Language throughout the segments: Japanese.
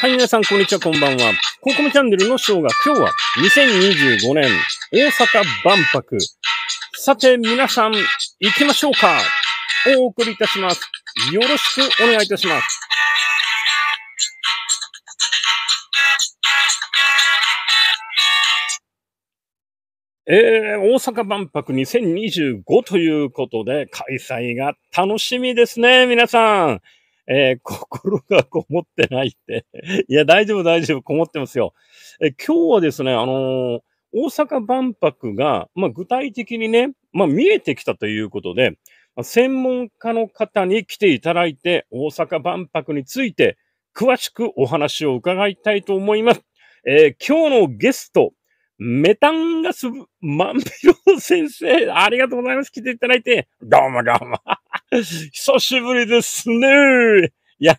はい、皆さん、こんにちは、こんばんは。ココムチャンネルのショーが今日は2025年大阪万博。さて、皆さん、行きましょうか。お送りいたします。よろしくお願いいたします。えー、大阪万博2025ということで開催が楽しみですね、皆さん。えー、心がこもってないって。いや、大丈夫、大丈夫、こもってますよ。え今日はですね、あのー、大阪万博が、まあ、具体的にね、まあ、見えてきたということで、まあ、専門家の方に来ていただいて、大阪万博について詳しくお話を伺いたいと思います。えー、今日のゲスト、メタンガス万博先生、ありがとうございます。来ていただいて、どうもどうも。久しぶりですね。いや、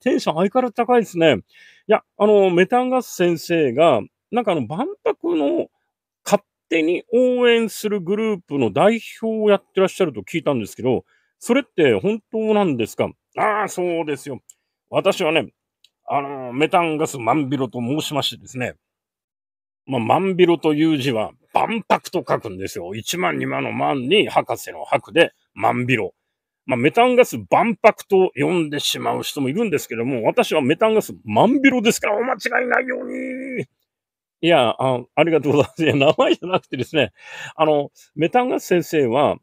テンション相変わらず高いですね。いや、あの、メタンガス先生が、なんかあの、万博の勝手に応援するグループの代表をやってらっしゃると聞いたんですけど、それって本当なんですかああ、そうですよ。私はね、あの、メタンガス万ビロと申しましてですね、まあ、万ビロという字は万博と書くんですよ。1万2万の万に博士の博で万ビロ。まあ、メタンガス万博と呼んでしまう人もいるんですけども、私はメタンガス万ビロですから、お間違いないように。いや、あありがとうございます。いや、名前じゃなくてですね、あの、メタンガス先生は、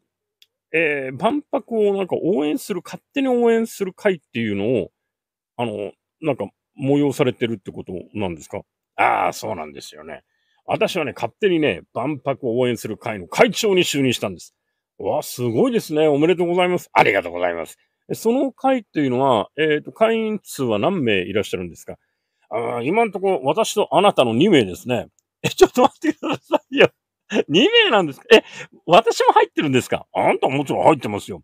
えー、万博をなんか応援する、勝手に応援する会っていうのを、あの、なんか催されてるってことなんですかああ、そうなんですよね。私はね、勝手にね、万博を応援する会の会長に就任したんです。わ、すごいですね。おめでとうございます。ありがとうございます。その会というのは、えっ、ー、と、会員数は何名いらっしゃるんですかあ今のところ、私とあなたの2名ですね。え、ちょっと待ってくださいよ。2 名なんですかえ、私も入ってるんですかあんたもちろん入ってますよ。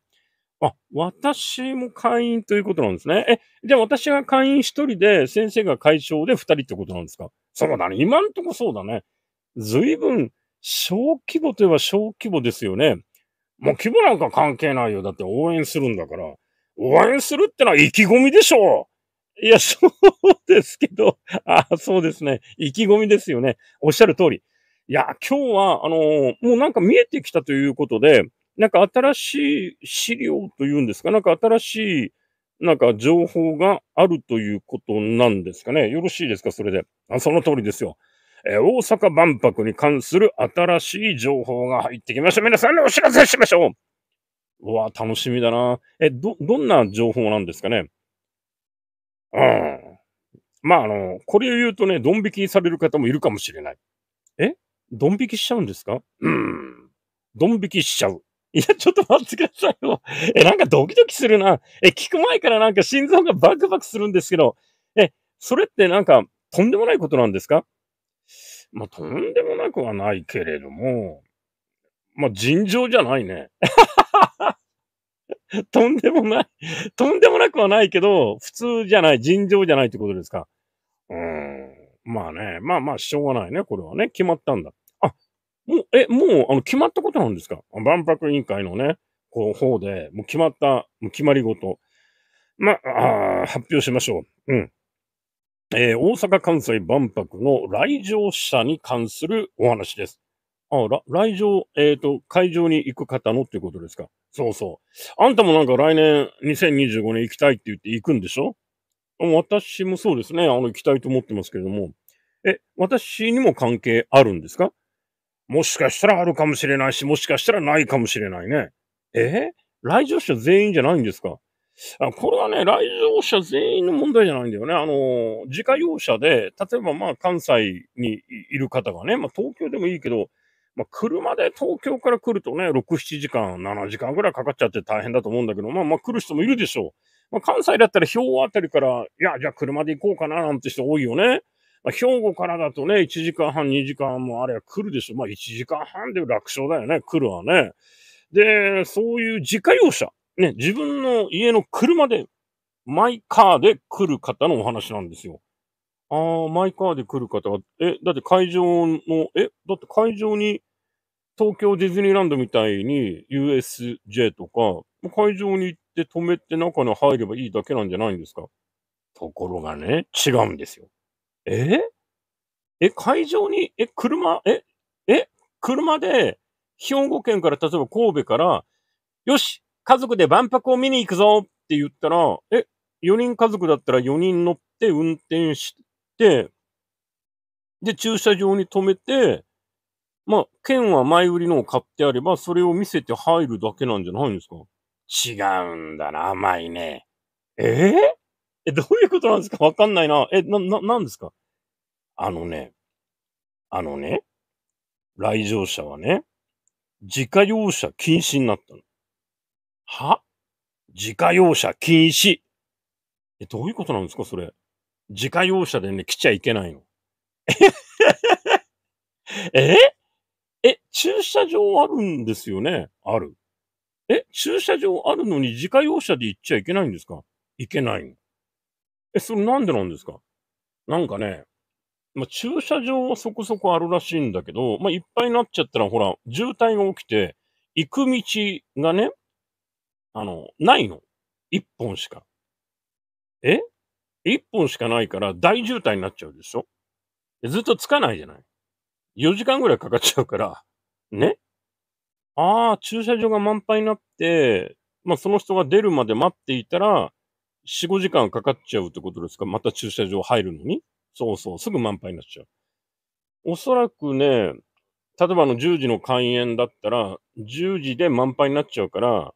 あ、私も会員ということなんですね。え、じゃあ私が会員1人で、先生が会長で2人ってことなんですかそうだね。今んとこそうだね。随分、小規模といえば小規模ですよね。もう規模なんか関係ないよ。だって応援するんだから。応援するってのは意気込みでしょいや、そうですけど、あそうですね。意気込みですよね。おっしゃる通り。いや、今日は、あのー、もうなんか見えてきたということで、なんか新しい資料というんですか、なんか新しい、なんか情報があるということなんですかね。よろしいですかそれであ。その通りですよ。えー、大阪万博に関する新しい情報が入ってきました。皆さんにお知らせしましょう。うわ、楽しみだな。え、ど、どんな情報なんですかねうん。まあ、あの、これを言うとね、ドン引きされる方もいるかもしれない。えドン引きしちゃうんですかうん。ドン引きしちゃう。いや、ちょっと待ってくださいよ。え、なんかドキドキするな。え、聞く前からなんか心臓がバクバクするんですけど、え、それってなんかとんでもないことなんですかまあ、とんでもなくはないけれども、まあ、尋常じゃないね。とんでもないとんでもなくはないけど、普通じゃない、尋常じゃないってことですか。うん。まあね、まあまあ、しょうがないね、これはね。決まったんだ。あ、もう、え、もう、あの、決まったことなんですか万博委員会のね、こう、方で、もう決まった、もう決まりごと。まあ、あ発表しましょう。うん。えー、大阪・関西万博の来場者に関するお話です。あ来場、えっ、ー、と、会場に行く方のってことですか。そうそう。あんたもなんか来年2025年行きたいって言って行くんでしょ私もそうですね。あの、行きたいと思ってますけれども。え、私にも関係あるんですかもしかしたらあるかもしれないし、もしかしたらないかもしれないね。えー、来場者全員じゃないんですかあこれはね、来場者全員の問題じゃないんだよね。あの、自家用車で、例えばまあ関西にいる方がね、まあ東京でもいいけど、まあ車で東京から来るとね、6、7時間、7時間ぐらいかかっちゃって大変だと思うんだけど、まあまあ来る人もいるでしょう。まあ関西だったら兵庫あたりから、いや、じゃあ車で行こうかななんて人多いよね。まあ、兵庫からだとね、1時間半、2時間もあれは来るでしょう。まあ1時間半で楽勝だよね、来るはね。で、そういう自家用車。ね、自分の家の車で、マイカーで来る方のお話なんですよ。ああ、マイカーで来る方は、え、だって会場の、え、だって会場に、東京ディズニーランドみたいに USJ とか、会場に行って止めて中に入ればいいだけなんじゃないんですかところがね、違うんですよ。ええ、会場に、え、車、え、え、車で、兵庫県から、例えば神戸から、よし、家族で万博を見に行くぞって言ったら、え、4人家族だったら4人乗って運転して、で、駐車場に止めて、まあ、券は前売りのを買ってあれば、それを見せて入るだけなんじゃないんですか違うんだな、甘いね。えー、え、どういうことなんですかわかんないな。え、な、な、なんですかあのね、あのね、来場者はね、自家用車禁止になったの。は自家用車禁止。え、どういうことなんですかそれ。自家用車でね、来ちゃいけないの。ええ、駐車場あるんですよねある。え、駐車場あるのに自家用車で行っちゃいけないんですかいけないの。え、それなんでなんですかなんかね、まあ、駐車場はそこそこあるらしいんだけど、まあ、いっぱいになっちゃったら、ほら、渋滞が起きて、行く道がね、あの、ないの。一本しか。え一本しかないから大渋滞になっちゃうでしょずっとつかないじゃない。4時間ぐらいかかっちゃうから、ねああ、駐車場が満杯になって、まあその人が出るまで待っていたら、4、5時間かかっちゃうってことですかまた駐車場入るのにそうそう、すぐ満杯になっちゃう。おそらくね、例えばあの10時の開園だったら、10時で満杯になっちゃうから、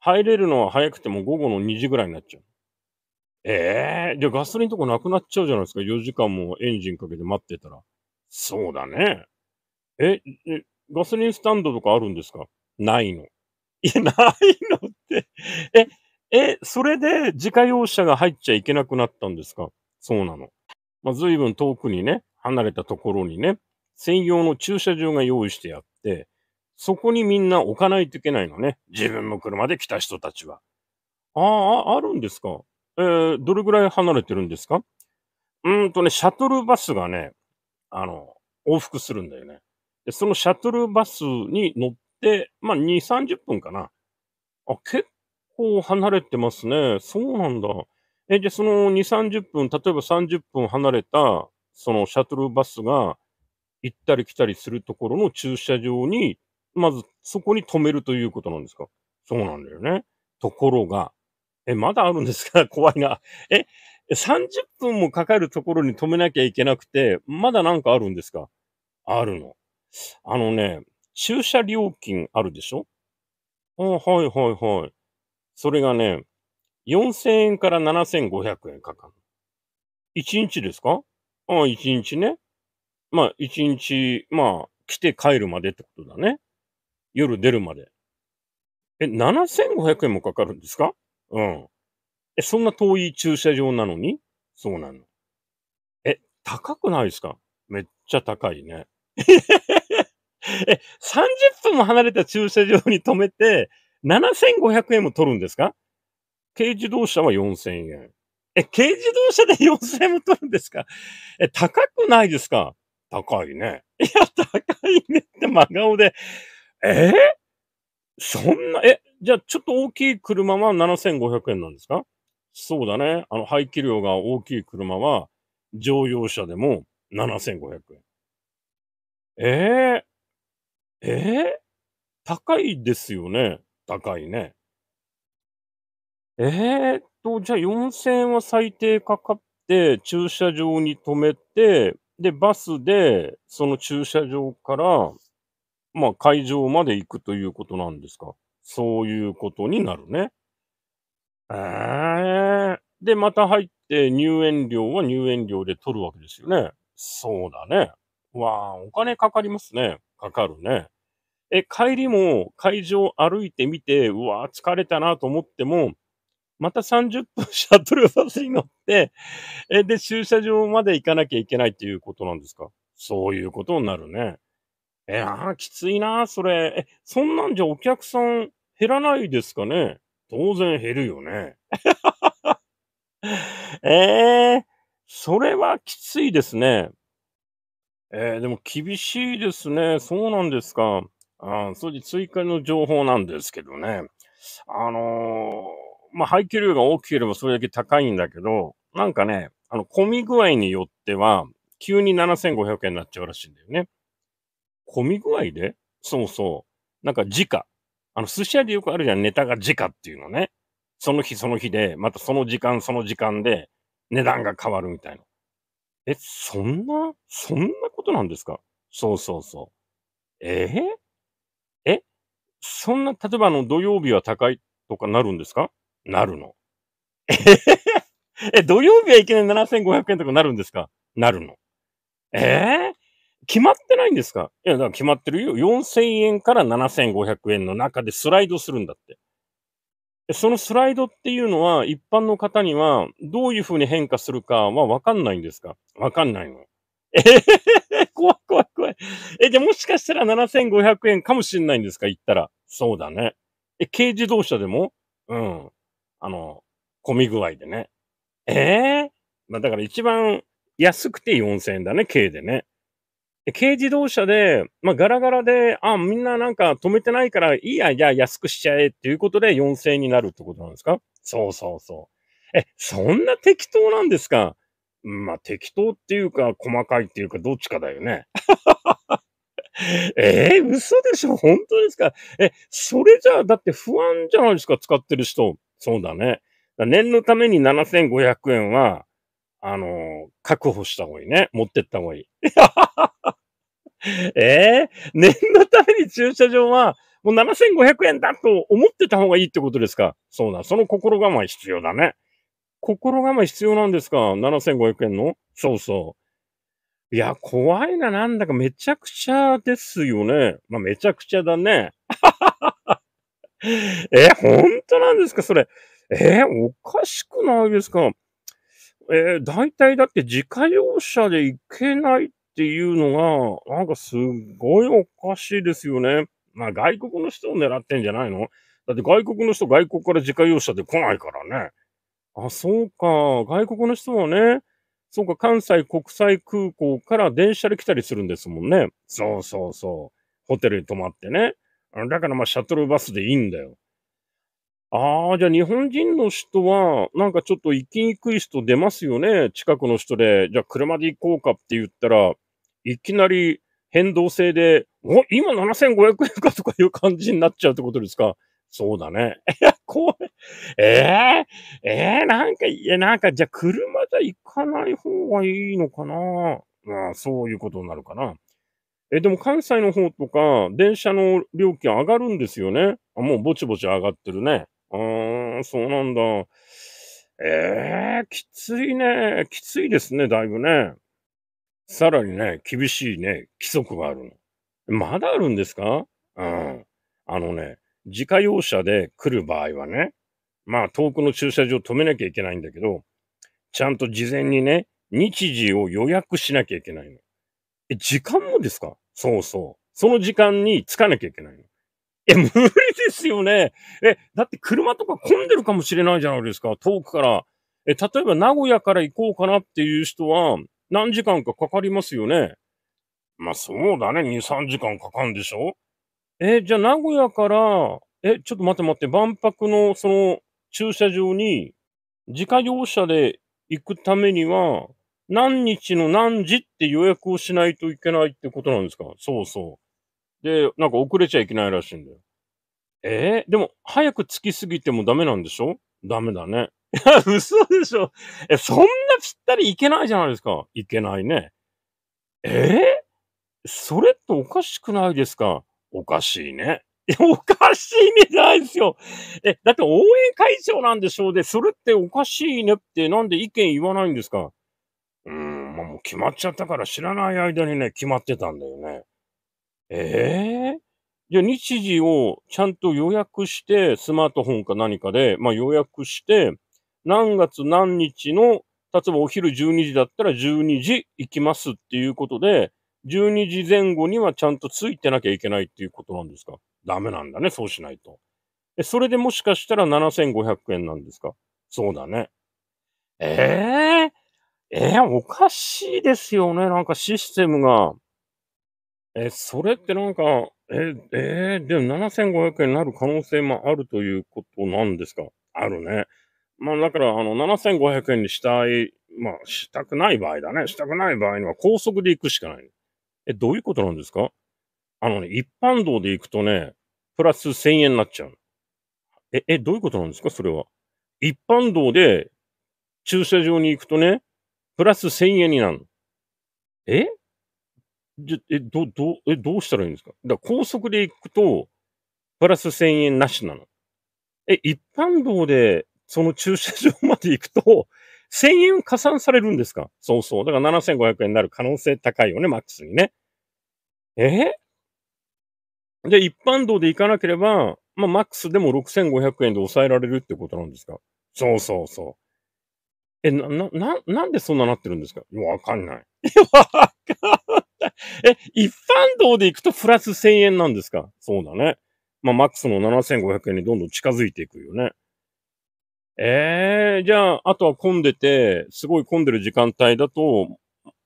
入れるのは早くても午後の2時ぐらいになっちゃう。ええー、じゃあガソリンとこなくなっちゃうじゃないですか。4時間もエンジンかけて待ってたら。そうだね。え、えガソリンスタンドとかあるんですかないの。いや、ないのって。え、え、それで自家用車が入っちゃいけなくなったんですかそうなの。まあ、随分遠くにね、離れたところにね、専用の駐車場が用意してあって、そこにみんな置かないといけないのね。自分の車で来た人たちは。ああ、あるんですか。えー、どれぐらい離れてるんですかうんとね、シャトルバスがね、あの、往復するんだよね。で、そのシャトルバスに乗って、まあ、2、30分かな。あ、結構離れてますね。そうなんだ。え、じゃあその2、30分、例えば30分離れた、そのシャトルバスが行ったり来たりするところの駐車場にまずそこに止めるということなんですかそうなんだよね。ところが、え、まだあるんですか 怖いな。え、30分もかかるところに止めなきゃいけなくて、まだなんかあるんですかあるの。あのね、駐車料金あるでしょあはいはいはい。それがね、4000円から7500円かかる。1日ですかああ、1日ね。まあ、1日、まあ、来て帰るまでってことだね。夜出るまで。え、7500円もかかるんですかうん。え、そんな遠い駐車場なのにそうなの。え、高くないですかめっちゃ高いね。え、30分も離れた駐車場に止めて、7500円も取るんですか軽自動車は4000円。え、軽自動車で4000円も取るんですかえ、高くないですか高いね。いや、高いねって真顔で、えー、そんな、え、じゃあちょっと大きい車は7500円なんですかそうだね。あの、排気量が大きい車は乗用車でも7500円。えー、えー、高いですよね。高いね。えー、っと、じゃあ4000円は最低かかって、駐車場に止めて、で、バスで、その駐車場から、まあ、会場まで行くということなんですか。そういうことになるね。えー、で、また入って入園料は入園料で取るわけですよね。そうだね。わあ、お金かかりますね。かかるね。え、帰りも会場歩いてみて、うわ疲れたなと思っても、また30分 シャトルバスに乗って、え、で、駐車場まで行かなきゃいけないっていうことなんですか。そういうことになるね。えー、きついな、それ。え、そんなんじゃお客さん減らないですかね当然減るよね。えー、それはきついですね。えー、でも厳しいですね。そうなんですか。あそれで追加の情報なんですけどね。あのー、まあ、排気量が大きければそれだけ高いんだけど、なんかね、あの、混み具合によっては、急に7500円になっちゃうらしいんだよね。混み具合でそうそう。なんか時価。あの、寿司屋でよくあるじゃん、ネタが時価っていうのね。その日その日で、またその時間その時間で値段が変わるみたいな。え、そんな、そんなことなんですかそうそうそう。えー、えそんな、例えばあの土曜日は高いとかなるんですかなるの。え え、土曜日はいきなり7500円とかなるんですかなるの。えー、決まってないんですかいや、だから決まってるよ。4000円から7500円の中でスライドするんだって。そのスライドっていうのは、一般の方には、どういうふうに変化するかはわかんないんですかわかんないの。えへ、怖い怖い怖い。え、じゃもしかしたら7500円かもしんないんですか言ったら。そうだね。え、軽自動車でもうん。あの、混み具合でね。ええー、まあだから一番安くて4000円だね、軽でね。軽自動車で、まあ、ガラガラで、あ、みんななんか止めてないから、いいや、いや、安くしちゃえっていうことで4000円になるってことなんですかそうそうそう。え、そんな適当なんですかまあ、適当っていうか、細かいっていうか、どっちかだよね。えー、嘘でしょ本当ですかえ、それじゃあ、だって不安じゃないですか使ってる人。そうだね。だ念のために7500円は、あのー、確保した方がいいね。持ってった方がいい。え えー、念のために駐車場は、もう7500円だと思ってた方がいいってことですかそうだ。その心構え必要だね。心構え必要なんですか ?7500 円のそうそう。いや、怖いな。なんだかめちゃくちゃですよね。まあ、めちゃくちゃだね。え、本当なんですかそれ。えおかしくないですかえー、大体だって自家用車で行けないっていうのが、なんかすごいおかしいですよね。まあ外国の人を狙ってんじゃないのだって外国の人外国から自家用車で来ないからね。あ、そうか。外国の人はね、そうか、関西国際空港から電車で来たりするんですもんね。そうそうそう。ホテルに泊まってね。だからまあシャトルバスでいいんだよ。ああ、じゃあ日本人の人は、なんかちょっと行きにくい人出ますよね。近くの人で、じゃあ車で行こうかって言ったら、いきなり変動制で、お、今7500円かとかいう感じになっちゃうってことですかそうだね。いや、これ、えー、えー、なんか、いや、なんか、じゃあ車じゃ行かない方がいいのかなまあ、そういうことになるかな。え、でも関西の方とか、電車の料金上がるんですよね。あもうぼちぼち上がってるね。あー、そうなんだ。えー、きついね。きついですね、だいぶね。さらにね、厳しいね、規則があるの。まだあるんですかうん。あのね、自家用車で来る場合はね、まあ遠くの駐車場止めなきゃいけないんだけど、ちゃんと事前にね、日時を予約しなきゃいけないの。え、時間もですかそうそう。その時間に着かなきゃいけないの。え、無理ですよね。え、だって車とか混んでるかもしれないじゃないですか。遠くから。え、例えば名古屋から行こうかなっていう人は、何時間かかかりますよね。まあそうだね、2、3時間かかるんでしょえ、じゃあ名古屋から、え、ちょっと待って待って、万博のその駐車場に自家用車で行くためには、何日の何時って予約をしないといけないってことなんですかそうそう。で、なんか遅れちゃいけないらしいんだよ。えー、でも早く着きすぎてもダメなんでしょダメだね。嘘でしょえ、そんなぴったりいけないじゃないですか。いけないね。えー、それっておかしくないですかおかしいね。いや、おかしいねじゃないですよ。え、だって応援会長なんでしょうで、それっておかしいねってなんで意見言わないんですかうーん、まあ、もう決まっちゃったから知らない間にね、決まってたんだよね。ええー、じゃあ日時をちゃんと予約して、スマートフォンか何かで、まあ予約して、何月何日の、例えばお昼12時だったら12時行きますっていうことで、12時前後にはちゃんとついてなきゃいけないっていうことなんですかダメなんだね、そうしないと。それでもしかしたら7500円なんですかそうだね。ええー、えー、おかしいですよね、なんかシステムが。え、それってなんか、え、えー、でも7500円になる可能性もあるということなんですかあるね。まあだから、あの、7500円にしたい、まあしたくない場合だね。したくない場合には高速で行くしかない。え、どういうことなんですかあのね、一般道で行くとね、プラス1000円になっちゃう。え、え、どういうことなんですかそれは。一般道で駐車場に行くとね、プラス1000円になるえじえ、ど、ど、え、どうしたらいいんですかだから高速で行くと、プラス1000円なしなの。え、一般道でその駐車場まで行くと、1000円加算されるんですかそうそう。だから7500円になる可能性高いよね、マックスにね。えで、一般道で行かなければ、まあ、マックスでも6500円で抑えられるってことなんですかそうそうそう。え、な、な、な、んでそんななってるんですかわかんない。わかんない。え、一般道で行くとプラス1000円なんですかそうだね。まあ、マックスの7500円にどんどん近づいていくよね。ええー、じゃあ、あとは混んでて、すごい混んでる時間帯だと、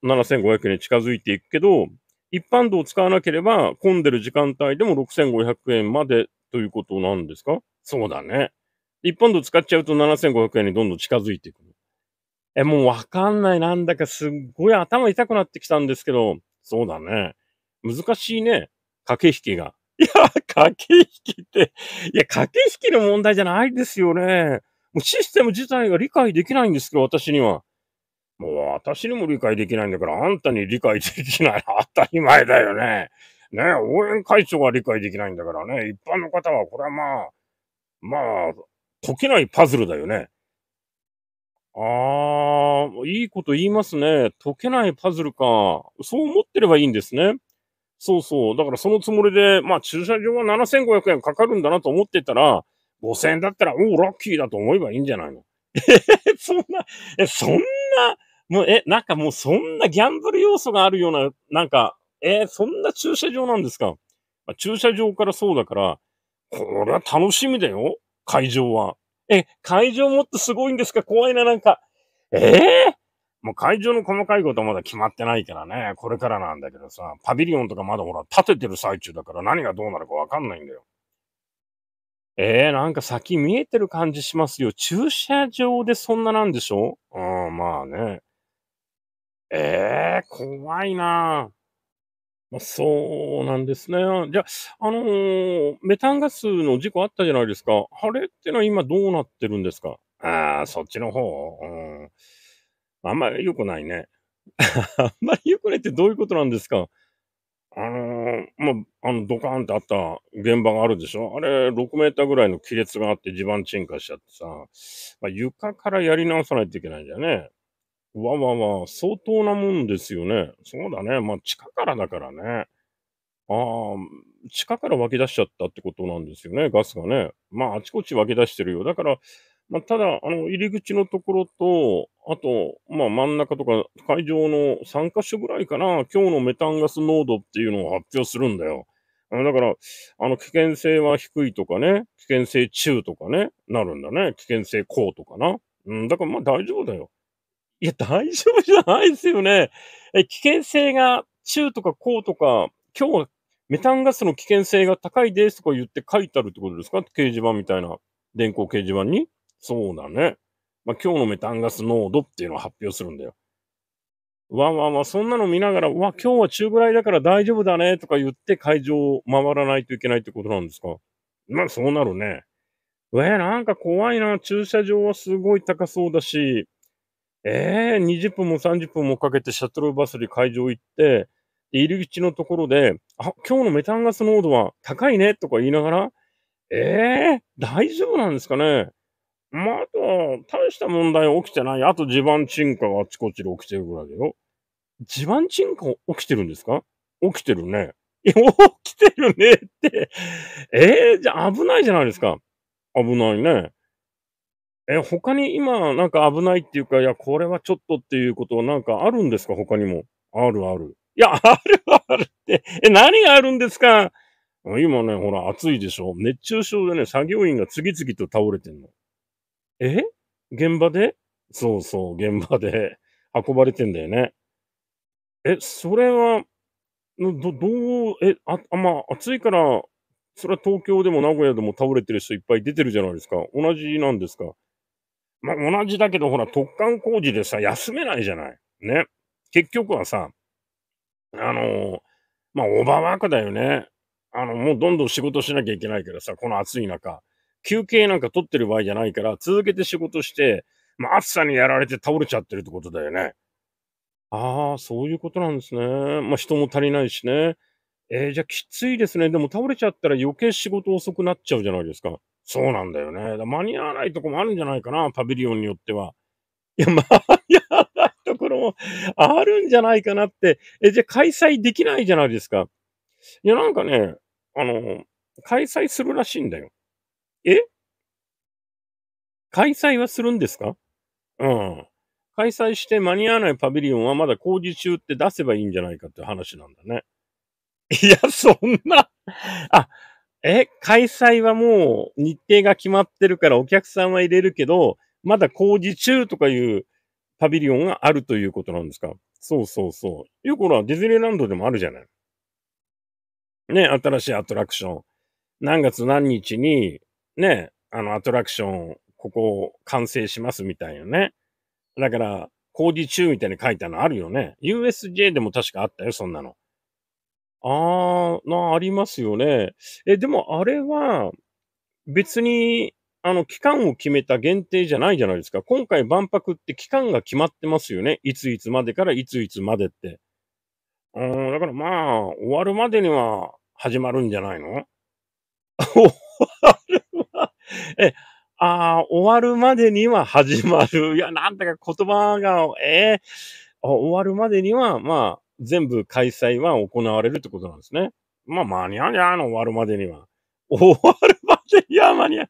7500円に近づいていくけど、一般道を使わなければ、混んでる時間帯でも6500円までということなんですかそうだね。一般道使っちゃうと7500円にどんどん近づいていく。え、もうわかんない。なんだかすっごい頭痛くなってきたんですけど、そうだね。難しいね。駆け引きが。いや、駆け引きって、いや、駆け引きの問題じゃないですよね。もうシステム自体が理解できないんですけど、私には。もう私にも理解できないんだから、あんたに理解できない。当たり前だよね。ね応援会長が理解できないんだからね。一般の方は、これはまあ、まあ、解けないパズルだよね。ああ、いいこと言いますね。解けないパズルか。そう思ってればいいんですね。そうそう。だからそのつもりで、まあ駐車場は7500円かかるんだなと思ってたら、5000円だったら、おラッキーだと思えばいいんじゃないのえ そんな、え、そんな、もう、え、なんかもうそんなギャンブル要素があるような、なんか、えー、そんな駐車場なんですか、まあ、駐車場からそうだから、これは楽しみだよ。会場は。え、会場もっとすごいんですか怖いな、なんか。ええー、もう会場の細かいことはまだ決まってないからね。これからなんだけどさ、パビリオンとかまだほら、建ててる最中だから何がどうなるかわかんないんだよ。えー、なんか先見えてる感じしますよ。駐車場でそんななんでしょうん、まあね。えー、怖いなまあ、そうなんですね。じゃあ、あのー、メタンガスの事故あったじゃないですか。あれってのは今どうなってるんですかああ、そっちの方。うん。あんまり良くないね。あんまり良くないってどういうことなんですかあのー、まあ、あの、ドカーンってあった現場があるでしょあれ、6メーターぐらいの亀裂があって地盤沈下しちゃってさ、まあ、床からやり直さないといけないんだよね。わわわ、相当なもんですよね。そうだね。まあ、地下からだからね。ああ、地下から湧き出しちゃったってことなんですよね、ガスがね。まあ、あちこち湧き出してるよ。だから、まあ、ただ、あの、入り口のところと、あと、まあ、真ん中とか、会場の3カ所ぐらいかな、今日のメタンガス濃度っていうのを発表するんだよ。だから、あの、危険性は低いとかね、危険性中とかね、なるんだね。危険性高とかな。うん、だからまあ大丈夫だよ。いや、大丈夫じゃないですよね。え、危険性が中とか高とか、今日はメタンガスの危険性が高いですとか言って書いてあるってことですか掲示板みたいな、電光掲示板に。そうだね。まあ、今日のメタンガス濃度っていうのを発表するんだよ。わわわ、そんなの見ながら、わ、今日は中ぐらいだから大丈夫だねとか言って会場を回らないといけないってことなんですかまあそうなるね。えなんか怖いな。駐車場はすごい高そうだし、えー、20分も30分もかけてシャトルバスで会場行って、入り口のところで、あ、今日のメタンガス濃度は高いねとか言いながら、えー、大丈夫なんですかねまあ、あとは、大した問題起きてない。あと地盤沈下があちこちで起きてるぐらいだよ。地盤沈下起きてるんですか起きてるね。起きてるねって。ええー、じゃあ危ないじゃないですか。危ないね。え、他に今なんか危ないっていうか、いや、これはちょっとっていうことはなんかあるんですか他にも。あるある。いや、あるあるって。え、何があるんですか今ね、ほら、暑いでしょ熱中症でね、作業員が次々と倒れてんの。え現場でそうそう、現場で運ばれてんだよね。え、それは、ど、どう、え、あ、あまあ、暑いから、それは東京でも名古屋でも倒れてる人いっぱい出てるじゃないですか。同じなんですか。まあ、同じだけど、ほら、突貫工事でさ、休めないじゃない。ね。結局はさ、あのー、まあ、オーバーワークだよね。あの、もうどんどん仕事しなきゃいけないけどさ、この暑い中。休憩なんか取ってる場合じゃないから、続けて仕事して、まあ、暑さにやられて倒れちゃってるってことだよね。ああ、そういうことなんですね。まあ、人も足りないしね。えー、じゃあきついですね。でも倒れちゃったら余計仕事遅くなっちゃうじゃないですか。そうなんだよね。だ間に合わないとこもあるんじゃないかな、パビリオンによっては。いや、間に合わないところも あるんじゃないかなって。え、じゃあ開催できないじゃないですか。いや、なんかね、あの、開催するらしいんだよ。え開催はするんですかうん。開催して間に合わないパビリオンはまだ工事中って出せばいいんじゃないかって話なんだね。いや、そんなあ、え、開催はもう日程が決まってるからお客さんは入れるけど、まだ工事中とかいうパビリオンがあるということなんですかそうそうそう。よくほら、ディズニーランドでもあるじゃない。ね、新しいアトラクション。何月何日に、ね、あの、アトラクション、ここ完成しますみたいなね。だから、工事中みたいに書いたのあるよね。USJ でも確かあったよ、そんなの。あー、な、ありますよね。え、でもあれは、別に、あの、期間を決めた限定じゃないじゃないですか。今回万博って期間が決まってますよね。いついつまでからいついつまでって。うん、だからまあ、終わるまでには始まるんじゃないの 終わ え、ああ、終わるまでには始まる。いや、なんだか言葉が、ええー、終わるまでには、まあ、全部開催は行われるってことなんですね。まあ、間に合うじゃん、終わるまでには。終わるまでには間に合う。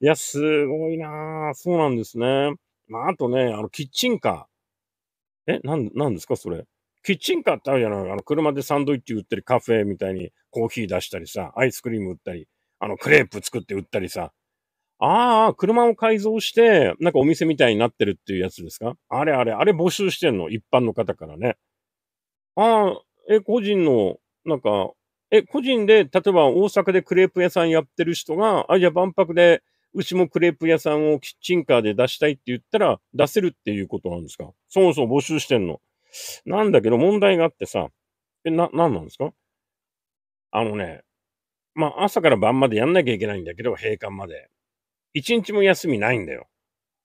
いや、すごいなぁ。そうなんですね。まあ、あとね、あの、キッチンカー。え、なん、なんですか、それ。キッチンカーってあるじゃないあの、車でサンドイッチ売ってるカフェみたいにコーヒー出したりさ、アイスクリーム売ったり、あの、クレープ作って売ったりさ、ああ、車を改造して、なんかお店みたいになってるっていうやつですかあれあれ、あれ募集してんの一般の方からね。ああ、え、個人の、なんか、え、個人で、例えば大阪でクレープ屋さんやってる人が、あ、じゃあ万博で、うちもクレープ屋さんをキッチンカーで出したいって言ったら、出せるっていうことなんですかそもそも募集してんの。なんだけど問題があってさ、え、な、なんなんですかあのね、まあ朝から晩までやんなきゃいけないんだけど、閉館まで。一日も休みないんだよ。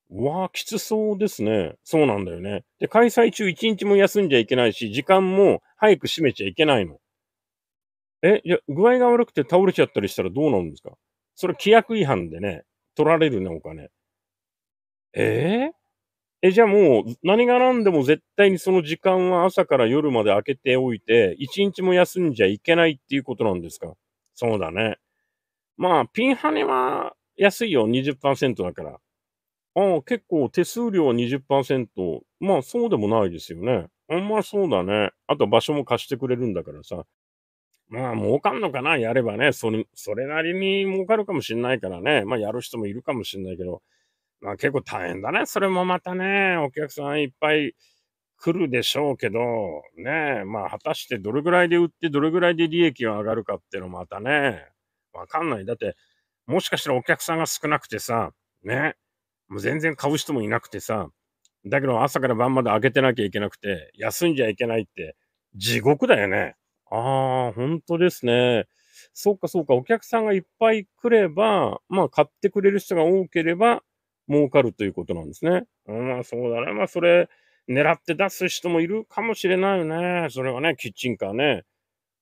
うわぁ、きつそうですね。そうなんだよね。で、開催中一日も休んじゃいけないし、時間も早く閉めちゃいけないの。え、いや、具合が悪くて倒れちゃったりしたらどうなるんですかそれ規約違反でね、取られるね、お金。えー、え、じゃあもう、何が何でも絶対にその時間は朝から夜まで開けておいて、一日も休んじゃいけないっていうことなんですかそうだね。まあ、ピンハネは安いよ、20%だから。ああ、結構手数料は20%。まあそうでもないですよね。あんまそうだね。あと場所も貸してくれるんだからさ。まあ儲かんのかな、やればね。それそれなりに儲かるかもしんないからね。まあやる人もいるかもしんないけど。まあ結構大変だね。それもまたね、お客さんいっぱい来るでしょうけど、ねまあ果たしてどれぐらいで売ってどれぐらいで利益が上がるかっていうのもまたね、わかんない。だってもしかしたらお客さんが少なくてさ、ね、もう全然買う人もいなくてさ、だけど朝から晩まで開けてなきゃいけなくて、休んじゃいけないって、地獄だよね。ああ、本当ですね。そうかそうか、お客さんがいっぱい来れば、まあ買ってくれる人が多ければ、儲かるということなんですね。まあそうだね。まあそれ、狙って出す人もいるかもしれないよね。それはね、キッチンカーね。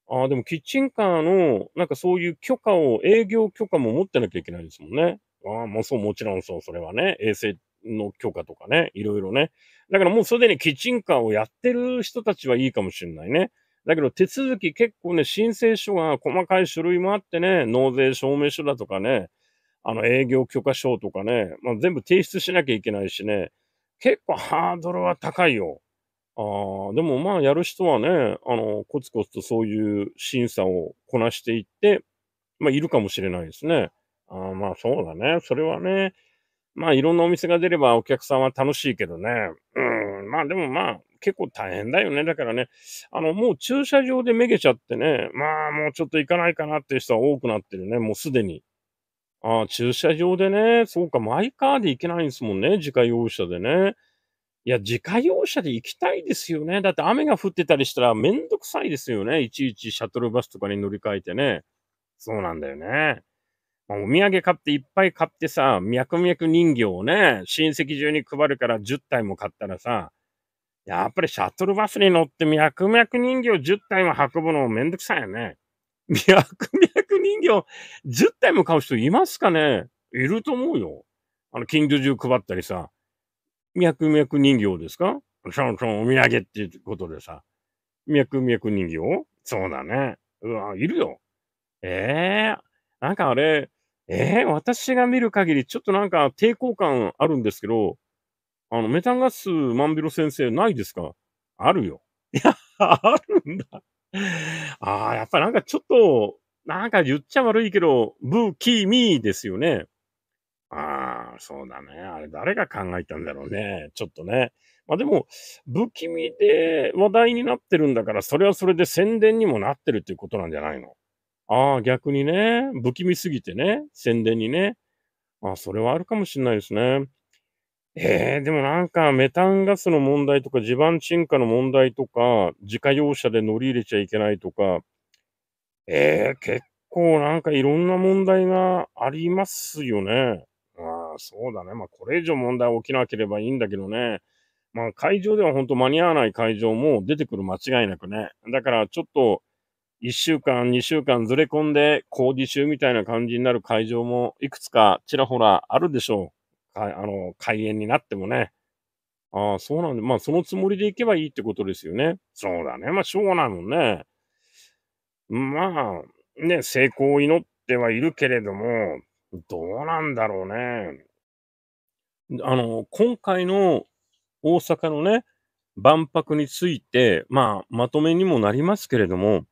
ああ、でもキッチンカーの、なんかそういう許可を、営業許可も持ってなきゃいけないですもんね。ああ、もうそう、もちろんそう、それはね、衛生の許可とかね、いろいろね。だからもうすでにキッチンカーをやってる人たちはいいかもしれないね。だけど手続き結構ね、申請書が細かい種類もあってね、納税証明書だとかね、あの営業許可証とかね、まあ、全部提出しなきゃいけないしね、結構ハードルは高いよ。ああ、でもまあやる人はね、あの、コツコツとそういう審査をこなしていって、まあいるかもしれないですね。あまあそうだね。それはね、まあいろんなお店が出ればお客さんは楽しいけどね。うん、まあでもまあ結構大変だよね。だからね、あの、もう駐車場でめげちゃってね、まあもうちょっと行かないかなっていう人は多くなってるね、もうすでに。ああ、駐車場でね、そうか、マイカーで行けないんですもんね、自家用車でね。いや、自家用車で行きたいですよね。だって雨が降ってたりしたらめんどくさいですよね。いちいちシャトルバスとかに乗り換えてね。そうなんだよね。まあ、お土産買っていっぱい買ってさ、脈々人形をね、親戚中に配るから10体も買ったらさ、やっぱりシャトルバスに乗って脈々人形10体も運ぶのめんどくさいよね。脈々人形10体も買う人いますかねいると思うよ。あの、近所中配ったりさ。脈々人形ですかションシお土産っていうことでさ。脈々人形そうだね。うわ、いるよ。ええー、なんかあれ、ええー、私が見る限りちょっとなんか抵抗感あるんですけど、あの、メタンガス万ロ先生ないですかあるよ。いや、あるんだ。ああ、やっぱなんかちょっと、なんか言っちゃ悪いけど、ブーキーミーですよね。ああ、そうだね。あれ誰が考えたんだろうね。ちょっとね。まあでも、不気味で話題になってるんだから、それはそれで宣伝にもなってるっていうことなんじゃないのああ、逆にね。不気味すぎてね。宣伝にね。ああ、それはあるかもしれないですね。ええー、でもなんかメタンガスの問題とか地盤沈下の問題とか、自家用車で乗り入れちゃいけないとか、ええー、結構なんかいろんな問題がありますよね。そうだね。まあ、これ以上問題起きなければいいんだけどね。まあ、会場では本当間に合わない会場も出てくる間違いなくね。だから、ちょっと、1週間、2週間ずれ込んで、工事中みたいな感じになる会場も、いくつかちらほらあるでしょう。あの、開園になってもね。ああ、そうなんで、まあ、そのつもりで行けばいいってことですよね。そうだね。まあ、しょうがないもんね。まあ、ね、成功を祈ってはいるけれども、どうなんだろうね。あの、今回の大阪のね、万博について、まあ、まとめにもなりますけれども、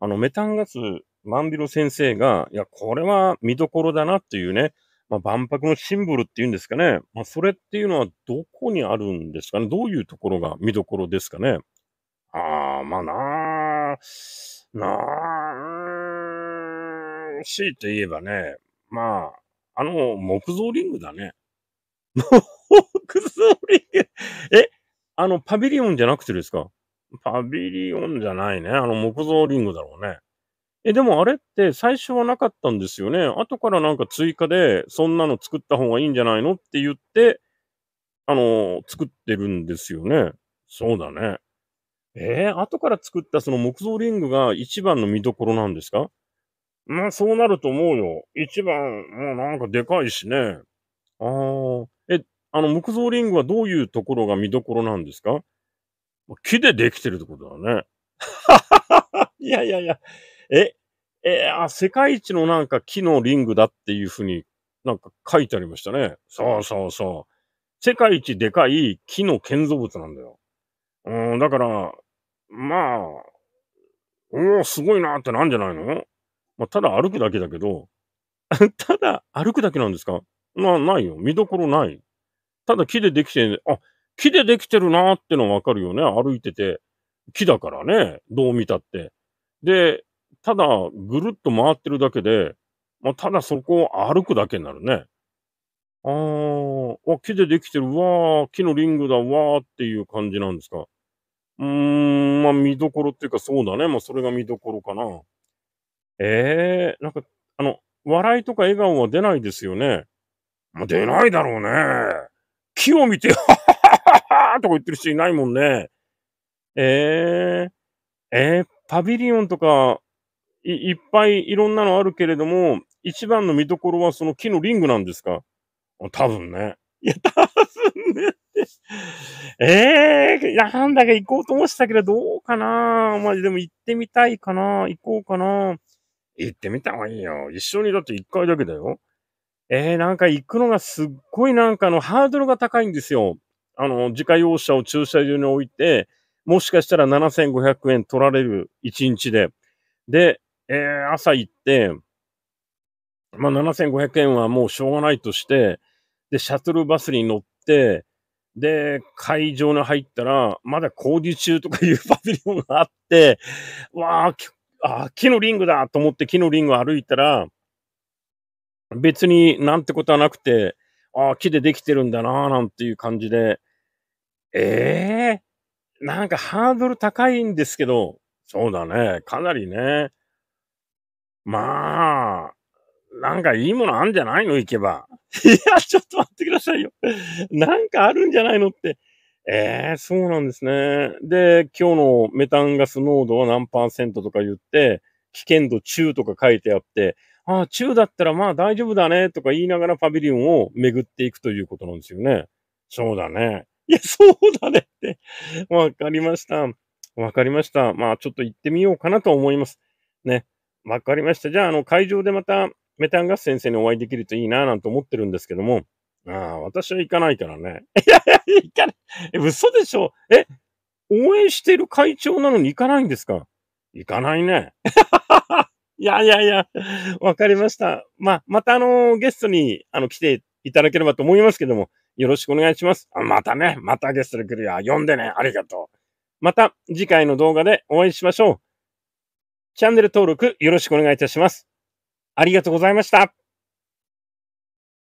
あの、メタンガス万広先生が、いや、これは見どころだなっていうね、まあ、万博のシンボルっていうんですかね、まあ、それっていうのはどこにあるんですかね、どういうところが見どころですかね。ああ、まあなあ、なあ、強いて言えばね、まあ、あの、木造リングだね。木造リングえあの、パビリオンじゃなくてですかパビリオンじゃないね。あの、木造リングだろうね。え、でもあれって最初はなかったんですよね。後からなんか追加で、そんなの作った方がいいんじゃないのって言って、あの、作ってるんですよね。そうだね。えー、後から作ったその木造リングが一番の見どころなんですかまあそうなると思うよ。一番、もうなんかでかいしね。ああ。え、あの木造リングはどういうところが見どころなんですか木でできてるってことだね。いやいやいや。え、えー、あ、世界一のなんか木のリングだっていうふうになんか書いてありましたね。そうそうそう。世界一でかい木の建造物なんだよ。うん、だから、まあ、おお、すごいなってなんじゃないのまあ、ただ歩くだけだけど、ただ歩くだけなんですかな、ないよ。見どころない。ただ木でできて、あ、木でできてるなーってのわかるよね。歩いてて。木だからね。どう見たって。で、ただぐるっと回ってるだけで、まあ、ただそこを歩くだけになるね。ああ、木でできてる、わー、木のリングだ、わーっていう感じなんですか。うーん、まあ見どころっていうかそうだね。まあそれが見どころかな。ええー、なんか、あの、笑いとか笑顔は出ないですよね。まあ、出ないだろうね。木を見て、ははははとか言ってる人いないもんね。ええー、えー、パビリオンとかい、いっぱいいろんなのあるけれども、一番の見どころはその木のリングなんですか多分ね。いや、多分ね。ええー、なんだか行こうと思ってたけど、どうかなまじでも行ってみたいかな行こうかな行ってみた方がいいよ。一緒にだって一回だけだよ。えー、なんか行くのがすっごいなんかのハードルが高いんですよ。あの、自家用車を駐車場に置いて、もしかしたら7500円取られる1日で。で、えー、朝行って、まあ、7500円はもうしょうがないとして、で、シャトルバスに乗って、で、会場に入ったら、まだ工事中とかいうパビリオンがあって、わあ、ああ、木のリングだと思って木のリング歩いたら、別になんてことはなくて、ああ、木でできてるんだな、なんていう感じで、ええー、なんかハードル高いんですけど、そうだね、かなりね。まあ、なんかいいものあんじゃないの行けば。いや、ちょっと待ってくださいよ。なんかあるんじゃないのって。ええー、そうなんですね。で、今日のメタンガス濃度は何パーセントとか言って、危険度中とか書いてあって、ああ、中だったらまあ大丈夫だねとか言いながらパビリオンを巡っていくということなんですよね。そうだね。いや、そうだねって。わかりました。わかりました。まあちょっと行ってみようかなと思います。ね。わかりました。じゃあ、あの、会場でまたメタンガス先生にお会いできるといいななんて思ってるんですけども、ああ、私は行かないからね。いやいや、行かない。え、嘘でしょえ、応援してる会長なのに行かないんですか行かないね。いやいやいや、わかりました。まあ、またあのー、ゲストに、あの、来ていただければと思いますけども、よろしくお願いします。あまたね、またゲストで来るよ。呼んでね、ありがとう。また次回の動画でお会いしましょう。チャンネル登録よろしくお願いいたします。ありがとうございました。